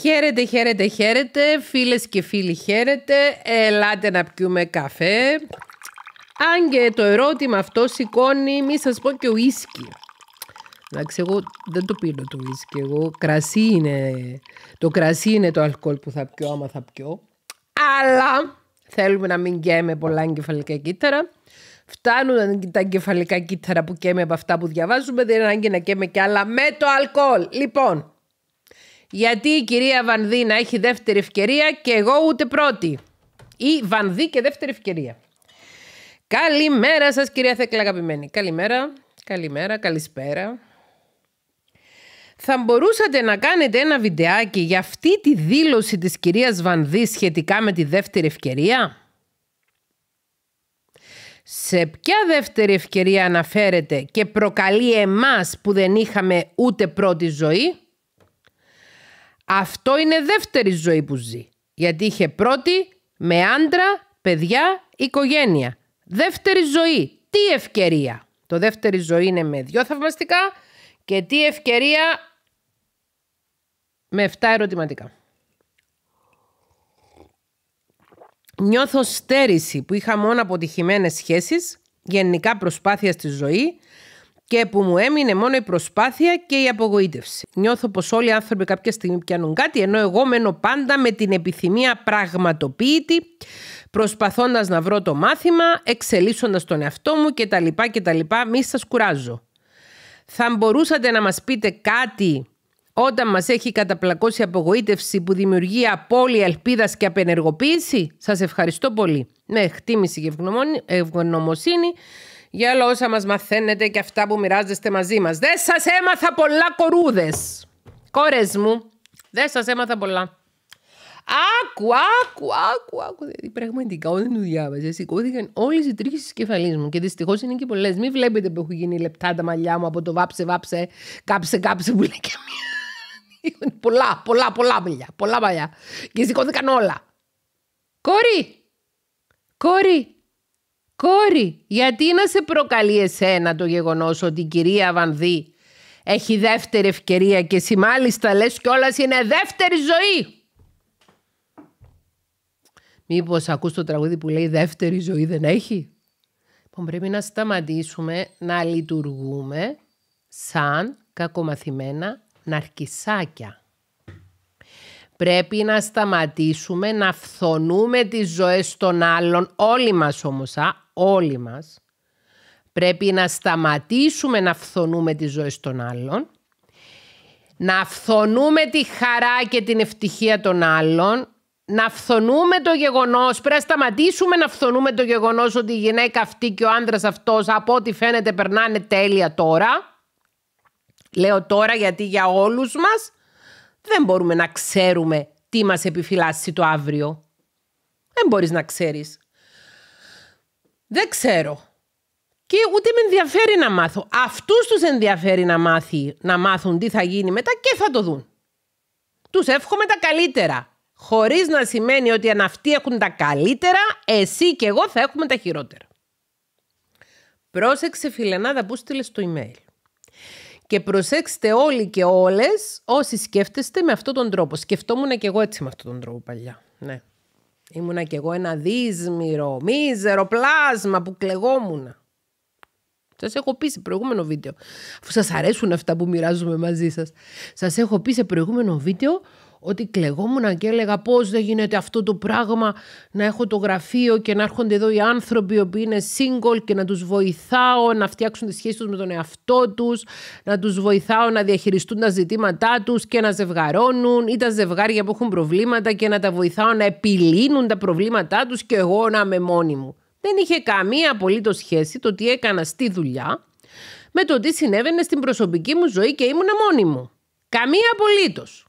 Χαίρετε, χαίρετε, χαίρετε. Φίλες και φίλοι, χαίρετε. Ελάτε να πιούμε καφέ. Αν και το ερώτημα αυτό σηκώνει, μη σας πω και ουίσκι. Εντάξει, εγώ δεν το πίνω το ουίσκι. Εγώ κρασί είναι. Το κρασί είναι το αλκοόλ που θα πιω άμα θα πιω. Αλλά θέλουμε να μην καίμε πολλά εγκεφαλικά κύτταρα. Φτάνουν τα εγκεφαλικά κύτταρα που καίμε από αυτά που διαβάζουμε. Δεν είναι ανάγκη να καίμε κι άλλα με το αλκοόλ. Λοιπόν, γιατί η κυρία να έχει δεύτερη ευκαιρία και εγώ ούτε πρώτη. Ή Βανδί και δεύτερη ευκαιρία. Καλημέρα σας κυρία Θέκλα αγαπημένη. Καλημέρα, καλημέρα, καλησπέρα. Θα μπορούσατε να κάνετε ένα βιντεάκι για αυτή τη δήλωση της κυρίας Βανδί σχετικά με τη δεύτερη ευκαιρία. Σε ποια δεύτερη ευκαιρία αναφέρεται και προκαλεί εμάς που δεν είχαμε ούτε πρώτη ζωή. Αυτό είναι δεύτερη ζωή που ζει. Γιατί είχε πρώτη με άντρα, παιδιά, οικογένεια. Δεύτερη ζωή. Τι ευκαιρία. Το δεύτερη ζωή είναι με δυο θαυμαστικά και τι ευκαιρία με 7 ερωτηματικά. Νιώθω στέρηση που είχα μόνο αποτυχημένες σχέσεις, γενικά προσπάθεια στη ζωή, και που μου έμεινε μόνο η προσπάθεια και η απογοήτευση. Νιώθω πως όλοι οι άνθρωποι κάποια στιγμή πιάνουν κάτι, ενώ εγώ μένω πάντα με την επιθυμία πραγματοποιητή, προσπαθώντας να βρω το μάθημα, εξελίσσοντας τον εαυτό μου κτλ. κτλ. Μη σας κουράζω. Θα μπορούσατε να μας πείτε κάτι όταν μας έχει καταπλακώσει η απογοήτευση που δημιουργεί απώλεια ελπίδας και απενεργοποίηση. Σας ευχαριστώ πολύ. Με εκτίμηση και ευγνωμοσύνη, για όλα όσα μας μαθαίνετε και αυτά που μοιράζεστε μαζί μας. Δεν σας έμαθα πολλά κορούδες. Κόρες μου, δεν σας έμαθα πολλά. Άκου, άκου, άκου, άκου. Δηλαδή, πραγματικά, όταν το διάβαζα, σηκώθηκαν όλες οι τρίχες της κεφαλής μου. Και δυστυχώς είναι και πολλές. Μην βλέπετε που έχουν γίνει λεπτά τα μαλλιά μου από το βάψε, βάψε, κάψε, κάψε που λέει και πολλά, πολλά, πολλά μαλλιά. Πολλά μαλλιά. Και σηκώθηκαν όλα. Κόρη! Κόρη! Κόρη, γιατί να σε προκαλεί εσένα το γεγονός ότι η κυρία Βανδύ έχει δεύτερη ευκαιρία και εσύ μάλιστα λες κιόλας είναι δεύτερη ζωή. Μήπως ακούς το τραγούδι που λέει δεύτερη ζωή δεν έχει. Λοιπόν, πρέπει να σταματήσουμε να λειτουργούμε σαν κακομαθημένα ναρκισάκια. Πρέπει να σταματήσουμε να φθονούμε τις ζωές των άλλων, όλοι μας όμως, όλοι μας, πρέπει να σταματήσουμε να φθονούμε τη ζωή των άλλων, να φθονούμε τη χαρά και την ευτυχία των άλλων, να φθονούμε το γεγονός, πρέπει να σταματήσουμε να φθονούμε το γεγονός ότι η γυναίκα αυτή και ο άντρας αυτός από ό,τι φαίνεται περνάνε τέλεια τώρα. Λέω τώρα γιατί για όλους μας δεν μπορούμε να ξέρουμε τι μας επιφυλάσσει το αύριο. Δεν μπορείς να ξέρεις. Δεν ξέρω. Και ούτε με ενδιαφέρει να μάθω. Αυτούς τους ενδιαφέρει να, μάθει, να μάθουν τι θα γίνει μετά και θα το δουν. Τους εύχομαι τα καλύτερα. Χωρίς να σημαίνει ότι αν αυτοί έχουν τα καλύτερα, εσύ και εγώ θα έχουμε τα χειρότερα. Πρόσεξε φιλενάδα που στείλε το email. Και προσέξτε όλοι και όλες όσοι σκέφτεστε με αυτόν τον τρόπο. Σκεφτόμουν και εγώ έτσι με αυτόν τον τρόπο παλιά. Ναι. Ήμουνα κι εγώ ένα δύσμηρο, μίζερο πλάσμα που κλεγόμουν. Σας έχω πει σε προηγούμενο βίντεο. Αφού σας αρέσουν αυτά που μοιράζομαι μαζί σας, σας έχω πει σε προηγούμενο βίντεο ότι κλεγόμουν και έλεγα πώς δεν γίνεται αυτό το πράγμα να έχω το γραφείο και να έρχονται εδώ οι άνθρωποι οι οποίοι είναι single και να τους βοηθάω να φτιάξουν τις σχέσεις τους με τον εαυτό τους, να τους βοηθάω να διαχειριστούν τα ζητήματά τους και να ζευγαρώνουν ή τα ζευγάρια που έχουν προβλήματα και να τα βοηθάω να επιλύνουν τα προβλήματά τους και εγώ να είμαι μόνη μου. Δεν είχε καμία απολύτως σχέση το τι έκανα στη δουλειά με το τι συνέβαινε στην προσωπική μου ζωή και ήμουν μόνη μου. Καμία απολύτως.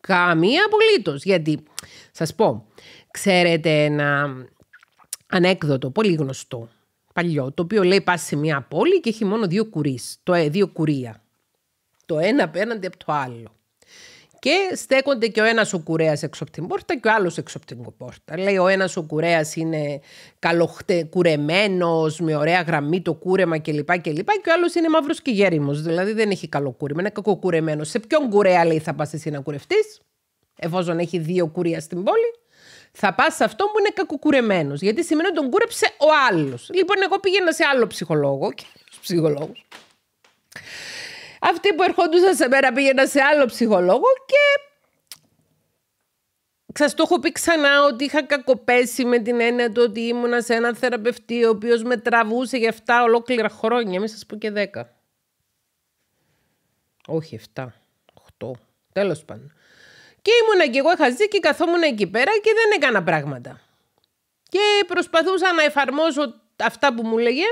Καμία απολύτως. Γιατί, σας πω, ξέρετε ένα ανέκδοτο πολύ γνωστό, παλιό, το οποίο λέει πας σε μια πόλη και έχει μόνο δύο, κουρί, το, ε, δύο κουρία. Το ένα απέναντι από το άλλο. Και στέκονται και ο ένας ο κουρέας έξω από την πόρτα και ο άλλος έξω από την πόρτα. Λέει ο ένας ο κουρέας είναι καλοκουρεμένο, με ωραία γραμμή το κούρεμα κλπ. Και, και, ο άλλος είναι μαύρος και γέριμος. Δηλαδή δεν έχει καλό κούρεμα, είναι κακοκουρεμένος. Σε ποιον κουρέα λέει θα πας εσύ να κουρευτείς, εφόσον έχει δύο κουρεία στην πόλη. Θα πας σε αυτό που είναι κακοκουρεμένος. Γιατί σημαίνει ότι τον κούρεψε ο άλλος. Λοιπόν, εγώ πήγαινα σε άλλο ψυχολόγο και ψυχολόγου. Αυτοί που ερχόντουσαν σε μέρα πήγαινα σε άλλο ψυχολόγο και Σας το έχω πει ξανά ότι είχα κακοπέσει με την έννοια του ότι ήμουνα σε έναν θεραπευτή ο οποίος με τραβούσε για 7 ολόκληρα χρόνια. Μην σας πω και 10. Όχι 7, 8. Τέλος πάντων. Και ήμουνα και εγώ ζει και καθόμουν εκεί πέρα και δεν έκανα πράγματα. Και προσπαθούσα να εφαρμόσω αυτά που μου λέγε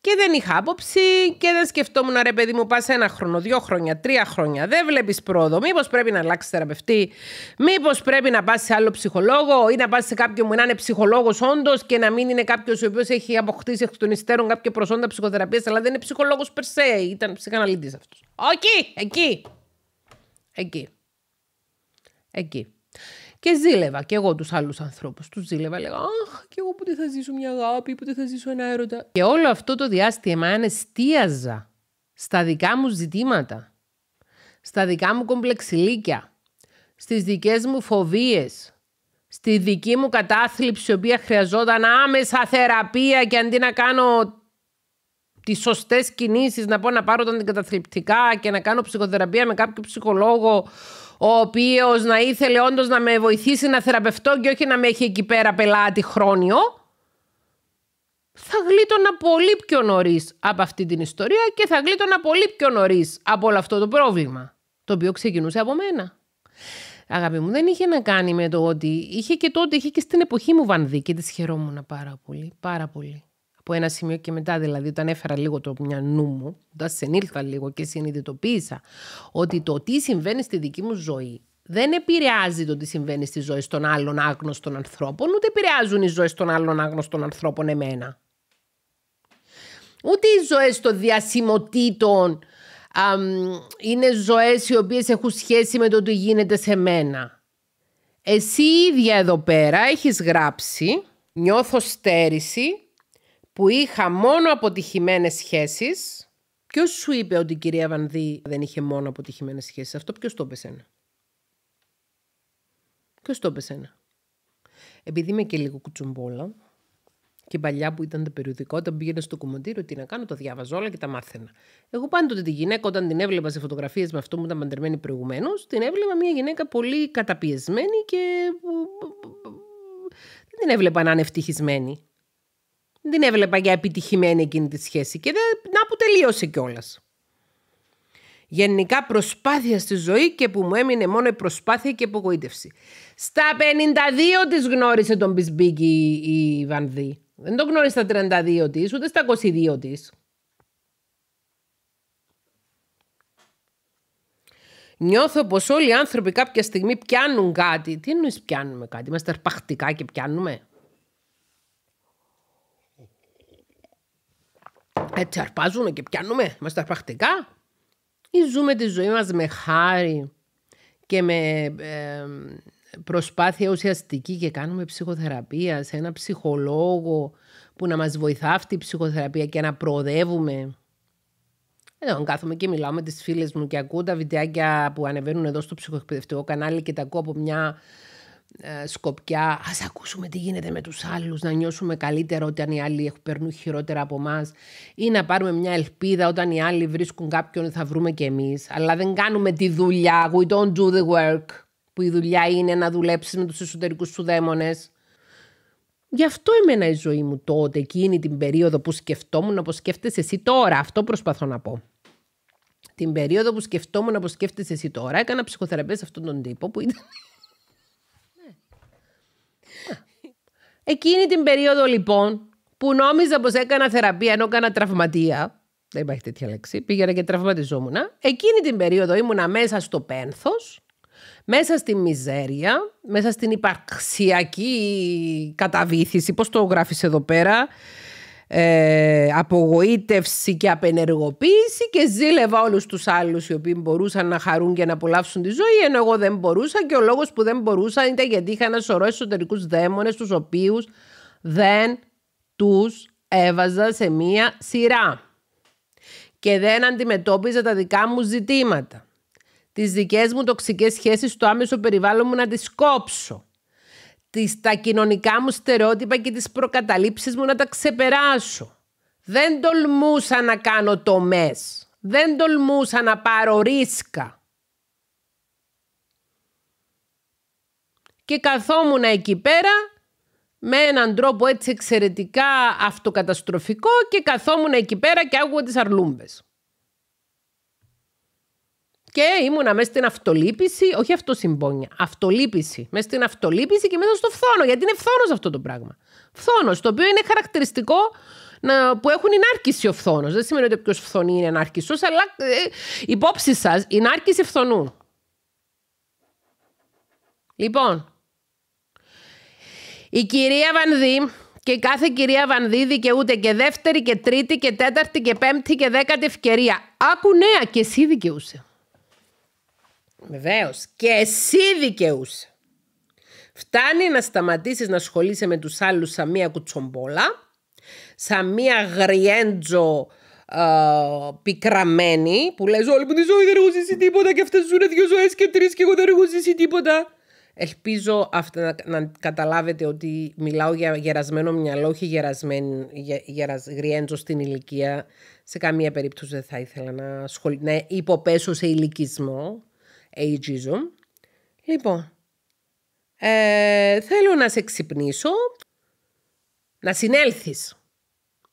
και δεν είχα άποψη και δεν σκεφτόμουν, ρε παιδί μου, πας ένα χρόνο, δύο χρόνια, τρία χρόνια. Δεν βλέπεις πρόοδο. Μήπως πρέπει να αλλάξεις θεραπευτή, μήπως πρέπει να πας σε άλλο ψυχολόγο ή να πας σε κάποιον που να είναι ψυχολόγος όντως και να μην είναι κάποιος ο οποίος έχει αποκτήσει εκ των υστέρων κάποια προσόντα ψυχοθεραπείας, αλλά δεν είναι ψυχολόγος περσέ. Ήταν ψυχαναλυτή αυτός. Εκεί, εκεί. Εκεί. Εκεί. Και ζήλευα και εγώ τους άλλους ανθρώπους. Τους ζήλευα, λέγα Αχ, και εγώ πότε θα ζήσω μια αγάπη, πότε θα ζήσω ένα έρωτα. Και όλο αυτό το διάστημα ανεστίαζα στα δικά μου ζητήματα, στα δικά μου κομπλεξιλίκια, στις δικές μου φοβίες, στη δική μου κατάθλιψη, η οποία χρειαζόταν άμεσα θεραπεία και αντί να κάνω τις σωστές κινήσεις, να πω να πάρω τα αντικαταθλιπτικά και να κάνω ψυχοθεραπεία με κάποιο ψυχολόγο, ο οποίος να ήθελε όντως να με βοηθήσει να θεραπευτώ και όχι να με έχει εκεί πέρα πελάτη χρόνιο, θα γλίτωνα πολύ πιο νωρίς από αυτή την ιστορία και θα γλίτωνα πολύ πιο νωρίς από όλο αυτό το πρόβλημα, το οποίο ξεκινούσε από μένα. Αγάπη μου, δεν είχε να κάνει με το ότι είχε και τότε, είχε και στην εποχή μου βανδί και τη χαιρόμουν πάρα πολύ, πάρα πολύ από ένα σημείο και μετά, δηλαδή όταν έφερα λίγο το μια μου, όταν συνήλθα λίγο και συνειδητοποίησα ότι το τι συμβαίνει στη δική μου ζωή δεν επηρεάζει το τι συμβαίνει στη ζωή των άλλων άγνωστων ανθρώπων, ούτε επηρεάζουν οι ζωές των άλλων άγνωστων ανθρώπων εμένα. Ούτε οι ζωές των διασημοτήτων είναι ζωές οι οποίες έχουν σχέση με το τι γίνεται σε μένα. Εσύ ίδια εδώ πέρα έχεις γράψει, νιώθω στέρηση που είχα μόνο αποτυχημένες σχέσεις. Ποιος σου είπε ότι η κυρία Βανδύ δεν είχε μόνο αποτυχημένες σχέσεις. Αυτό ποιος το έπεσε Ποιος το έπεσε Επειδή είμαι και λίγο κουτσουμπόλα και παλιά που ήταν τα περιοδικά, όταν πήγαινα στο κομμωτήριο, τι να κάνω, τα διάβαζα όλα και τα μάθαινα. Εγώ πάντοτε τη γυναίκα, όταν την έβλεπα σε φωτογραφίες με αυτό που ήταν παντρεμένη προηγουμένως, την έβλεπα μια γυναίκα πολύ καταπιεσμένη και. Δεν την έβλεπα να είναι ευτυχισμένη. Δεν την έβλεπα για επιτυχημένη εκείνη τη σχέση και δεν, να που τελείωσε κιόλας. Γενικά προσπάθεια στη ζωή και που μου έμεινε μόνο η προσπάθεια και η απογοήτευση. Στα 52 της γνώρισε τον Μπισμπίκη η Βανδύ. Δεν τον γνώρισε στα 32 της, ούτε στα 22 της. Νιώθω πως όλοι οι άνθρωποι κάποια στιγμή πιάνουν κάτι. Τι εννοείς πιάνουμε κάτι, είμαστε αρπακτικά και πιάνουμε. Έτσι ε, αρπάζουμε και πιάνουμε, είμαστε αρπακτικά. Ή ζούμε τη ζωή μας με χάρη και με προσπάθεια ουσιαστική και κάνουμε ψυχοθεραπεία σε ένα ψυχολόγο που να μας βοηθά αυτή η ψυχοθεραπεία και να προοδεύουμε. Εδώ κάθομαι και μιλάω με τις φίλες μου και ακούω τα βιντεάκια που ανεβαίνουν εδώ στο ψυχοεκπαιδευτικό κανάλι και τα ακούω από μια ε, σκοπιά, ας ακούσουμε τι γίνεται με τους άλλους, να νιώσουμε καλύτερα όταν οι άλλοι περνούν χειρότερα από εμάς ή να πάρουμε μια ελπίδα όταν οι άλλοι βρίσκουν κάποιον θα βρούμε και εμείς. Αλλά δεν κάνουμε τη δουλειά, we don't do the work, που η δουλειά είναι να δουλέψεις με τους εσωτερικούς σου δαίμονες. Γι' αυτό εμένα η ζωή μου τότε, εκείνη την περίοδο που σκεφτόμουν, όπως σκέφτεσαι εσύ τώρα, αυτό προσπαθώ να πω. Την περίοδο που σκεφτόμουν, όπως σκέφτεσαι εσύ τώρα, έκανα ψυχοθεραπεία σε αυτόν τον τύπο που ήταν Εκείνη την περίοδο λοιπόν που νόμιζα πως έκανα θεραπεία ενώ έκανα τραυματία, δεν υπάρχει τέτοια λέξη, πήγαινα και τραυματιζόμουν, εκείνη την περίοδο ήμουνα μέσα στο πένθος, μέσα στη μιζέρια, μέσα στην υπαρξιακή καταβήθηση, πώς το γράφεις εδώ πέρα, ε, απογοήτευση και απενεργοποίηση και ζήλευα όλους τους άλλους οι οποίοι μπορούσαν να χαρούν και να απολαύσουν τη ζωή ενώ εγώ δεν μπορούσα και ο λόγος που δεν μπορούσα ήταν γιατί είχα ένα σωρό εσωτερικούς δαίμονες τους οποίους δεν τους έβαζα σε μία σειρά και δεν αντιμετώπιζα τα δικά μου ζητήματα τις δικές μου τοξικές σχέσεις στο άμεσο περιβάλλον μου να τις κόψω τα κοινωνικά μου στερεότυπα και τις προκαταλήψεις μου να τα ξεπεράσω. Δεν τολμούσα να κάνω τομές. Δεν τολμούσα να πάρω ρίσκα. Και καθόμουν εκεί πέρα με έναν τρόπο έτσι εξαιρετικά αυτοκαταστροφικό και καθόμουν εκεί πέρα και άκουγα τις αρλούμπες. Και ήμουνα μέσα στην αυτολύπηση, όχι αυτοσυμπόνια, αυτολύπηση. Μέσα στην αυτολύπηση και μέσα στο φθόνο, γιατί είναι φθόνος αυτό το πράγμα. Φθόνος, το οποίο είναι χαρακτηριστικό να, που έχουν ενάρκηση ο φθόνος. Δεν σημαίνει ότι ο πιο φθονή είναι ενάρκησος, αλλά ε, υπόψη σας, η ενάρκηση φθονού. Λοιπόν, η κυρία Βανδύ και η κάθε κυρία Βανδύ δικαιούται και δεύτερη και τρίτη και τέταρτη και πέμπτη και δέκατη ευκαιρία. Άκου νέα και εσύ δικαιούσε. Βεβαίως. Και εσύ δικαιούσε. Φτάνει να σταματήσεις να ασχολείσαι με τους άλλους σαν μία κουτσομπόλα, σαν μία γριέντζο ε, πικραμένη που λες όλοι μου τη ζωή δεν έχω ζήσει τίποτα και αυτές ζουν δύο ζωές και τρεις και εγώ δεν έχω ζήσει τίποτα. Ελπίζω αυτά να, καταλάβετε ότι μιλάω για γερασμένο μυαλό, όχι γερασμένο, γριέντζο στην ηλικία. Σε καμία περίπτωση δεν θα ήθελα να, να υποπέσω σε ηλικισμό ageism. Λοιπόν, ε, θέλω να σε ξυπνήσω, να συνέλθεις.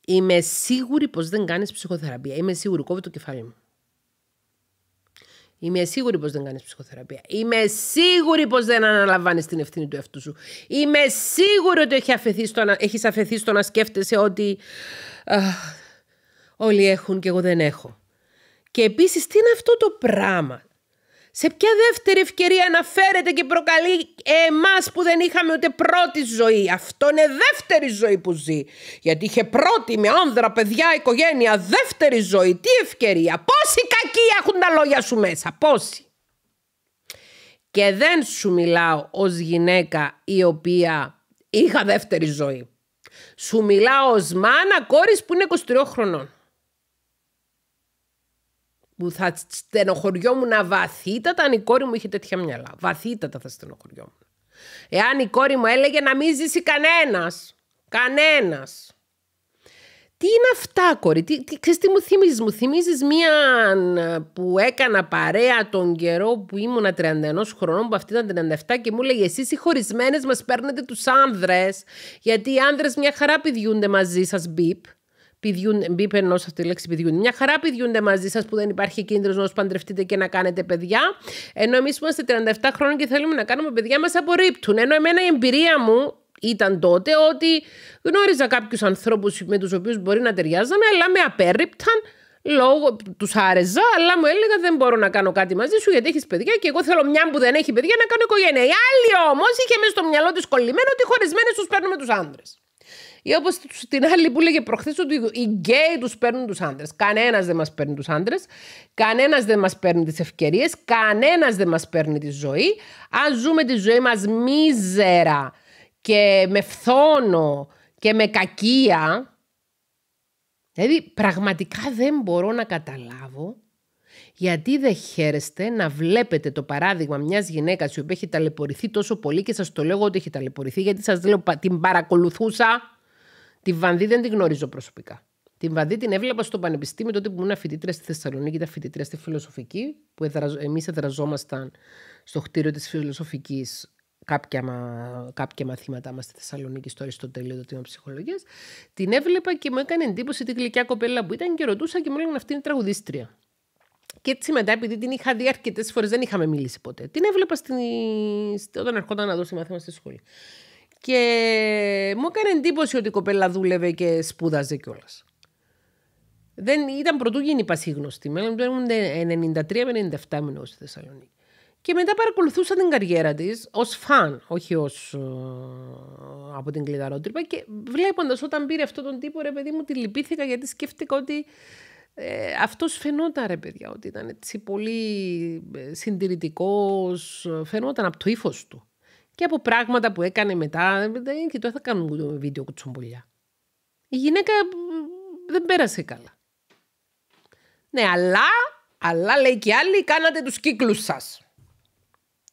Είμαι σίγουρη πως δεν κάνεις ψυχοθεραπεία. Είμαι σίγουρη, κόβω το κεφάλι μου. Είμαι σίγουρη πως δεν κάνεις ψυχοθεραπεία. Είμαι σίγουρη πως δεν αναλαμβάνεις την ευθύνη του εαυτού σου. Είμαι σίγουρη ότι έχει αφαιθεί στο να, έχεις αφαιθεί στο να σκέφτεσαι ότι α, όλοι έχουν και εγώ δεν έχω. Και επίσης τι είναι αυτό το πράγμα. Σε ποια δεύτερη ευκαιρία αναφέρεται και προκαλεί εμάς που δεν είχαμε ούτε πρώτη ζωή. Αυτό είναι δεύτερη ζωή που ζει. Γιατί είχε πρώτη με άνδρα, παιδιά, οικογένεια, δεύτερη ζωή. Τι ευκαιρία. Πόσοι κακοί έχουν τα λόγια σου μέσα. Πόσοι. Και δεν σου μιλάω ως γυναίκα η οποία είχα δεύτερη ζωή. Σου μιλάω ως μάνα κόρης που είναι 23 χρονών που θα στενοχωριόμουν βαθύτατα αν η κόρη μου είχε τέτοια μυαλά. Βαθύτατα θα στενοχωριόμουν. Εάν η κόρη μου έλεγε να μην ζήσει κανένας. Κανένας. Τι είναι αυτά, κόρη. Τι, τι, ξέρεις τι μου θυμίζεις. Μου θυμίζεις μία ε, που έκανα παρέα τον καιρό που ήμουνα 31 χρονών, που αυτή ήταν 37 και μου λέει εσείς οι χωρισμένες μας παίρνετε τους άνδρες, γιατί οι άνδρες μια χαρά πηδιούνται μαζί σας, μπιπ πηδιούν, μπήπε ενός αυτή τη λέξη πηδιούν. Μια χαρά πηδιούνται μαζί σας που δεν υπάρχει κίνδυνος να παντρευτείτε και να κάνετε παιδιά. Ενώ εμείς είμαστε 37 χρόνια και θέλουμε να κάνουμε παιδιά, μας απορρίπτουν. Ενώ εμένα η εμπειρία μου ήταν τότε ότι γνώριζα κάποιους ανθρώπους με τους οποίους μπορεί να ταιριάζαμε, αλλά με απέρριπταν λόγω τους άρεζα, αλλά μου έλεγα δεν μπορώ να κάνω κάτι μαζί σου γιατί έχεις παιδιά και εγώ θέλω μια που δεν έχει παιδιά να κάνω οικογένεια. Η άλλη όμως είχε μέσα στο μυαλό της κολλημένο ότι χωρισμένε του παίρνουμε τους άντρε. Ή όπως την άλλη που λέγε προχθές ότι οι γκέι τους παίρνουν τους άντρες. Κανένας δεν μας παίρνει τους άντρες. Κανένας δεν μας παίρνει τις ευκαιρίες. Κανένας δεν μας παίρνει τη ζωή. Αν ζούμε τη ζωή μας μίζερα και με φθόνο και με κακία. Δηλαδή πραγματικά δεν μπορώ να καταλάβω γιατί δεν χαίρεστε να βλέπετε το παράδειγμα μιας γυναίκας η οποία έχει ταλαιπωρηθεί τόσο πολύ και σας το λέω ότι έχει ταλαιπωρηθεί, γιατί σας λέω την παρακολουθούσα Τη Βανδί δεν την γνωρίζω προσωπικά. Την Βανδί την έβλεπα στο πανεπιστήμιο τότε που ήμουν φοιτήτρια στη Θεσσαλονίκη, ήταν φοιτήτρια στη Φιλοσοφική, που εμείς εδραζόμασταν στο χτίριο της Φιλοσοφικής κάποια, κάποια μαθήματά μας στη Θεσσαλονίκη, στο Αριστοτέλειο, το τμήμα ψυχολογίας. Την έβλεπα και μου έκανε εντύπωση την γλυκιά κοπέλα που ήταν και ρωτούσα και μου έλεγαν αυτή είναι τραγουδίστρια. Και έτσι μετά, επειδή την είχα δει αρκετές φορές, δεν είχαμε μιλήσει ποτέ. Την έβλεπα στην... όταν ερχόταν να δώσει μάθημα στη σχολή. Και μου έκανε εντύπωση ότι η κοπέλα δούλευε και σπούδαζε κιόλας. Δεν ήταν πρωτού γίνει πασίγνωστη. Μέλλον ήμουν 93-97 μήνε στη Θεσσαλονίκη. Και μετά παρακολουθούσα την καριέρα της ως φαν, όχι ως ε, από την κλειδαρότρυπα. Και βλέποντας όταν πήρε αυτόν τον τύπο, ρε παιδί μου, τη λυπήθηκα γιατί σκέφτηκα ότι ε, αυτός φαινόταν ρε παιδιά ότι ήταν έτσι πολύ ε, συντηρητικός, φαινόταν από το ύφος του και από πράγματα που έκανε μετά. Και το θα κάνουν βίντεο κουτσομπολιά. Η γυναίκα δεν πέρασε καλά. Ναι, αλλά, αλλά λέει και άλλοι, κάνατε τους κύκλους σας.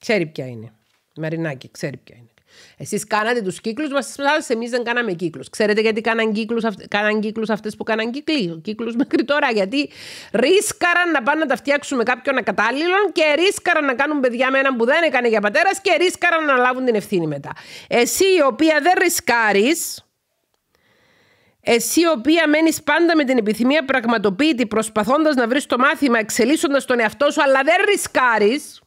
Ξέρει ποια είναι. Μαρινάκη, ξέρει ποια είναι. Εσείς κάνατε τους κύκλους μας, εμείς δεν κάναμε κύκλους. Ξέρετε γιατί κάναν κύκλους κύκλους αυτές που κάναν κύκλοι, κύκλου μέχρι τώρα. Γιατί ρίσκαραν να πάνε να τα φτιάξουν με κάποιον ακατάλληλο και ρίσκαραν να κάνουν παιδιά με έναν που δεν έκανε για πατέρας και ρίσκαραν να λάβουν την ευθύνη μετά. Εσύ η οποία δεν ρισκάρεις, εσύ η οποία μένεις πάντα με την επιθυμία πραγματοποιητή προσπαθώντας να βρεις το μάθημα, εξελίσσοντας τον εαυτό σου, αλλά δεν ρισκάρεις,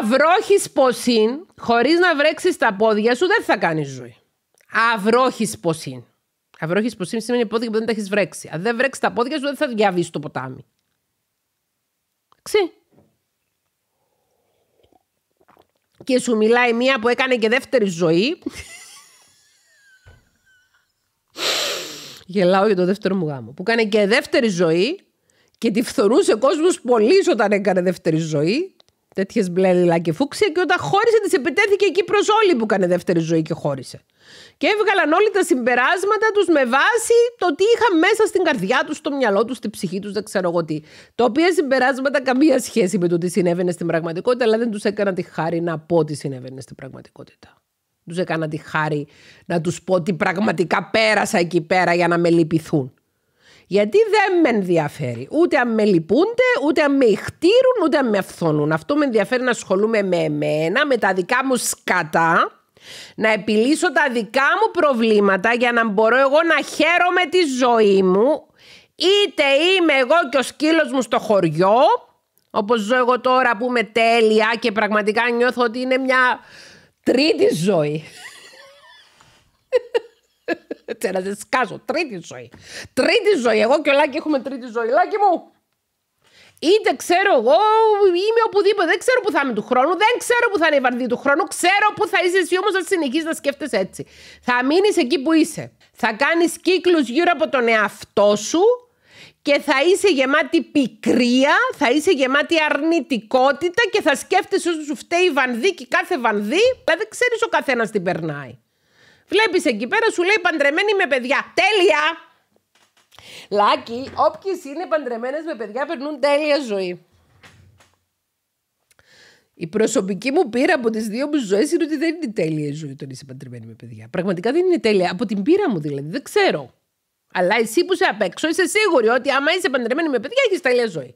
Αυρόχει ποσίν, χωρίς να βρέξεις τα πόδια σου, δεν θα κάνεις ζωή. Αυρόχει ποσίν. είναι. ποσίν σημαίνει πόδια που δεν τα έχεις βρέξει. Αν δεν βρέξεις τα πόδια σου, δεν θα διαβείς το ποτάμι. Ξή. Και σου μιλάει μία που έκανε και δεύτερη ζωή. Γελάω για το δεύτερο μου γάμο. Που έκανε και δεύτερη ζωή και τη φθορούσε κόσμος πολύ όταν έκανε δεύτερη ζωή τέτοιες μπλε λιλά και φούξια. Και όταν χώρισε, τη επιτέθηκε εκεί προς όλη που έκανε δεύτερη ζωή και χώρισε. Και έβγαλαν όλοι τα συμπεράσματα τους με βάση το τι είχαν μέσα στην καρδιά τους, στο μυαλό τους, στη ψυχή τους, δεν ξέρω εγώ τι. Τα οποία συμπεράσματα καμία σχέση με το τι συνέβαινε στην πραγματικότητα, αλλά δεν τους έκανα τη χάρη να πω τι συνέβαινε στην πραγματικότητα. Τους έκανα τη χάρη να τους πω τι πραγματικά πέρασα εκεί πέρα για να με λυπηθούν. Γιατί δεν με ενδιαφέρει. Ούτε αν με λυπούνται, ούτε αν με ηχτήρουν, ούτε αν με αυθώνουν. Αυτό με ενδιαφέρει να ασχολούμαι με εμένα, με τα δικά μου σκατά, να επιλύσω τα δικά μου προβλήματα για να μπορώ εγώ να χαίρομαι τη ζωή μου. Είτε είμαι εγώ και ο σκύλος μου στο χωριό, όπως ζω εγώ τώρα που είμαι τέλεια και πραγματικά νιώθω ότι είναι μια τρίτη ζωή. Έτσι να σε Τρίτη ζωή. Τρίτη ζωή. Εγώ και ο Λάκη έχουμε τρίτη ζωή. Λάκη μου. Είτε ξέρω εγώ, είμαι οπουδήποτε. Δεν ξέρω που θα είμαι του χρόνου. Δεν ξέρω που θα είναι η βαρδί του χρόνου. Ξέρω που θα είσαι εσύ όμως να συνεχίσεις να σκέφτεσαι έτσι. Θα μείνεις εκεί που είσαι. Θα κάνεις κύκλους γύρω από τον εαυτό σου και θα είσαι γεμάτη πικρία, θα είσαι γεμάτη αρνητικότητα και θα σκέφτεσαι ότι σου φταίει η βανδί και κάθε βανδί. δεν ξέρεις ο καθένας τι περνάει. Βλέπεις εκεί πέρα, σου λέει παντρεμένη με παιδιά. Τέλεια! Λάκι, όποιες είναι παντρεμένες με παιδιά περνούν τέλεια ζωή. Η προσωπική μου πείρα από τις δύο μου ζωές είναι ότι δεν είναι τέλεια η ζωή όταν είσαι παντρεμένη με παιδιά. Πραγματικά δεν είναι τέλεια. Από την πείρα μου δηλαδή, δεν ξέρω. Αλλά εσύ που είσαι απ' έξω, είσαι σίγουρη ότι άμα είσαι παντρεμένη με παιδιά, έχεις τέλεια ζωή.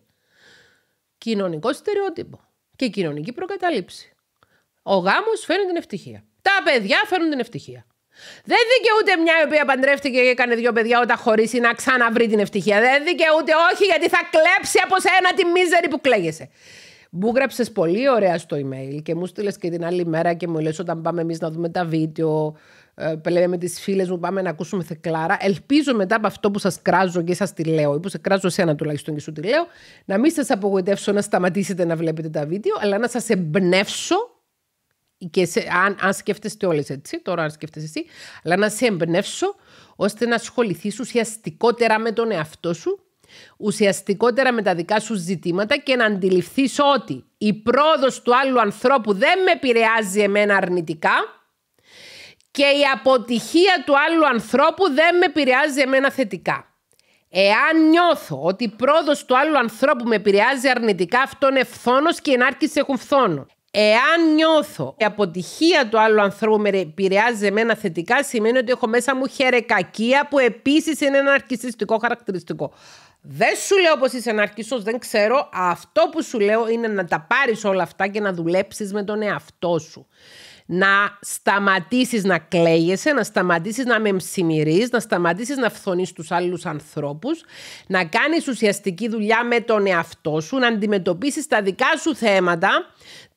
Κοινωνικό στερεότυπο και κοινωνική προκατάληψη. Ο γάμος φέρνει την ευτυχία. Τα παιδιά φέρνουν την ευτυχία. Δεν δικαιούται μια η οποία παντρεύτηκε και έκανε δύο παιδιά όταν χωρίσει να ξαναβρει την ευτυχία. Δεν δικαιούται όχι γιατί θα κλέψει από σένα τη μίζερη που κλαίγεσαι. Μου γράψες πολύ ωραία στο email και μου στείλες και την άλλη μέρα και μου λες όταν πάμε εμείς να δούμε τα βίντεο. Ε, με τις φίλες μου, πάμε να ακούσουμε θεκλάρα. Ελπίζω μετά από αυτό που σας κράζω και σας τη λέω, ή που σε κράζω εσένα τουλάχιστον και σου τη λέω, να μην σας απογοητεύσω να σταματήσετε να βλέπετε τα βίντεο, αλλά να σας εμπνεύσω και σε, αν, αν σκέφτεστε όλες έτσι, τώρα αν σκέφτεσαι εσύ, αλλά να σε εμπνεύσω ώστε να ασχοληθείς ουσιαστικότερα με τον εαυτό σου, ουσιαστικότερα με τα δικά σου ζητήματα και να αντιληφθείς ότι η πρόοδος του άλλου ανθρώπου δεν με επηρεάζει εμένα αρνητικά και η αποτυχία του άλλου ανθρώπου δεν με επηρεάζει εμένα θετικά. Εάν νιώθω ότι η πρόοδος του άλλου ανθρώπου με επηρεάζει αρνητικά, αυτό είναι φθόνος και οι έχουν φθόνο. Εάν νιώθω η αποτυχία του άλλου ανθρώπου με επηρεάζει εμένα θετικά, σημαίνει ότι έχω μέσα μου χερεκακία που επίσης είναι ένα αρκιστικό χαρακτηριστικό. Δεν σου λέω πώ είσαι ένα αρκιστό, δεν ξέρω. Αυτό που σου λέω είναι να τα πάρεις όλα αυτά και να δουλέψεις με τον εαυτό σου. Να σταματήσεις να κλαίγεσαι, να σταματήσεις να μεμψημυρείς, να σταματήσεις να φθονείς τους άλλους ανθρώπους, να κάνεις ουσιαστική δουλειά με τον εαυτό σου, να αντιμετωπίσεις τα δικά σου θέματα,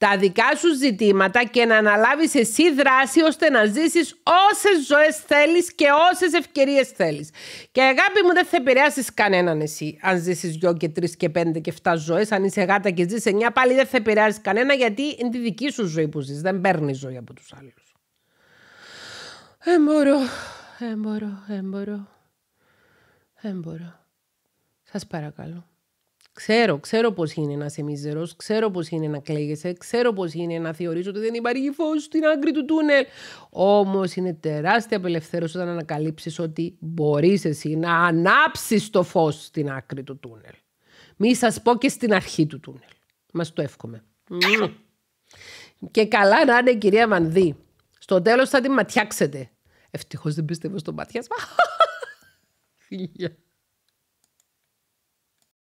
τα δικά σου ζητήματα και να αναλάβεις εσύ δράση ώστε να ζήσεις όσες ζωές θέλεις και όσες ευκαιρίες θέλεις. Και αγάπη μου δεν θα επηρεάσεις κανέναν εσύ αν ζήσεις δύο και 3 και πέντε και 7 ζωές, αν είσαι γάτα και ζεις εννιά πάλι δεν θα επηρεάσεις κανένα γιατί είναι τη δική σου ζωή που ζεις, δεν παίρνει ζωή από τους άλλους. Έμπορο, έμπορο, έμπορο, έμπορο. Σας παρακαλώ. Ξέρω, ξέρω πώς είναι να είσαι μίζερος, ξέρω πώς είναι να κλαίγεσαι, ξέρω πώς είναι να θεωρείς ότι δεν υπάρχει φως στην άκρη του τούνελ. Όμως είναι τεράστια απελευθέρωση όταν ανακαλύψεις ότι μπορείς εσύ να ανάψεις το φως στην άκρη του τούνελ. Μη σας πω και στην αρχή του τούνελ. Μας το εύχομαι. Και καλά να είναι, κυρία Μανδύ. Στο τέλος θα τη ματιάξετε. Ευτυχώς δεν πιστεύω στο ματιάσμα. Φιλιά.